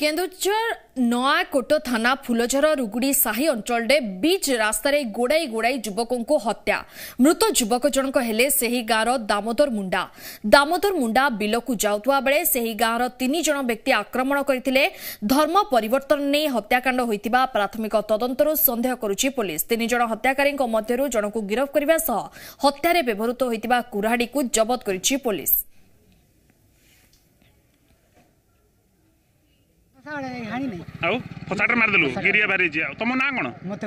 কেন্দুঝর নয়া কোটো থানা ফুলঝর রুগুড়ি সাহি অঞ্চলে বিচ রাস্তায় গোড়াই গোড়াই যুবকঙ্কু হত্যা মৃত যুবক জনক হলে সেই গাঁর দামোদর মুন্ডা দামোদর মুন্ডা বিলকু যাওয়া বেড়ে সেই গাঁর তিনজন ব্যক্তি আক্রমণ করে ধর্ম পরিবর্তন নিয়ে হত্যাকাণ্ড হয়ে প্রাথমিক তদন্তর সন্দেহ করুছি পুলিশ তিনজন হত্যাকারী মধ্যে জনক গিরফ করা সহ হত্যার ব্যবহৃত হয়ে কুড়াড়ি জবত করেছে পুলিশ ଆଉ ଫସାଟରେ ମାରିଦେଲୁ ଗିରିଆ ବାହାରି ହେଇଛି ଆଉ ତମ ନାଁ କ'ଣ ମୋତେ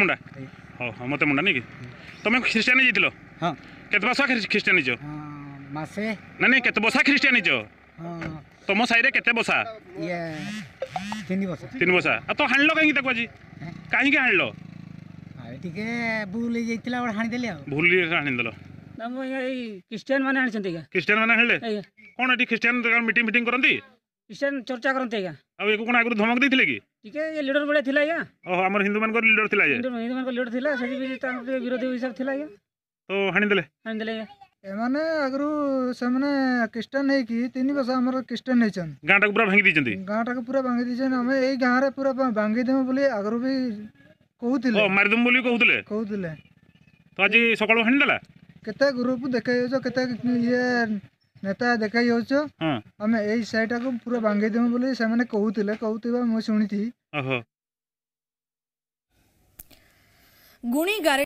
ମୁଣ୍ଡା ହଉ ହଉ ମୋତେ ମୁଣ୍ଡା ନାଇଁ କି ତମେ ଖ୍ରୀଷ୍ଟିଆନ ହେଇଯାଇଥିଲ ହଁ କେତେ ବର୍ଷ ଖ୍ରୀଷ୍ଟିଆନ ହେଇଛ ମାସେ ନା ନାଇଁ କେତେ ବର୍ଷ ଖ୍ରୀଷ୍ଟିଆନ ହେଇଛ ତମ ସାହିରେ କେତେ ବସା ତିନି ବସା ଆଉ ତ ହାଣିଲ କାହିଁକି ତାକୁ ଆଜି କାହିଁକି ହାଣିଲ ଟିକେ ଭୁଲ ହେଇଯାଇଥିଲା ଗୋଟେ ହାଣିଦେଲି ଆଉ ଭୁଲ ହାଣିଦେଲ ଏଇ ଖ୍ରୀଷ୍ଟିଆନ ମାନେ ଆଣିଛନ୍ତି ଖ୍ରୀଷ୍ଟିଆନ ମାନେ ଆଣିଲେ କ'ଣ ଏଠି ଖ୍ରୀଷ୍ଟିଆନ ମିଟିଂ ଫିଟିଂ କରନ୍ତି ଇଷ୍ଟେନ୍ ଚର୍ଚ୍ଚା କରନ୍ତେ ଆଜ୍ଞା ଆଉ ୟାକୁ କ'ଣ ଆଗରୁ ଧମକ ଦେଇଥିଲେ କି ଟିକେ ଏ ଲିଡର ଭଳିଆ ଥିଲା ଆଜ୍ଞା ଓହୋ ଆମର ହିନ୍ଦୁମାନଙ୍କର ଲିଡର ଥିଲା ଆଜ୍ଞା ହିନ୍ଦୁମାନଙ୍କ ଲିଡର ଥିଲା ସେଥିପାଇଁ ତାଙ୍କର ଟିକେ ବିରୋଧୀ ହିସାବ ଥିଲା ଆଜ୍ଞା ତ ହାଣିଦେଲେ ହାଣିଦେଲେ ଆଜ୍ଞା ଏମାନେ ଆଗରୁ ସେମାନେ ଖ୍ରୀଷ୍ଟିଆନ ହେଇକି ତିନି ବର୍ଷ ଆମର ଖ୍ରୀଷ୍ଟିଆନ ହେଇଛନ୍ତି ଗାଁଟାକୁ ପୁରା ଭାଙ୍ଗି ଦେଇଛନ୍ତି ଗାଁଟାକୁ ପୁରା ଭାଙ୍ଗି ଦେଇଛନ୍ତି ଆମେ ଏଇ ଗାଁରେ ପୁରା ଭାଙ୍ଗି ଦେବୁ ବୋଲି ଆଗରୁ ବି କହୁଥିଲେ ମାରିଦେବୁ ବୋଲି କହୁଥିଲେ କହୁଥିଲେ ତ ଆଜି ସକାଳୁ ହାଣିଦେଲା କେତେ ଗ୍ରୁପ ଦେଖେଇଛ କେତେ ଇଏ नेता देखा ही हो हम ए साइटा को पूरा भांगे देम बोले से माने कहूतिले कहूतिबा मो सुनी थी ओहो गुणी गारे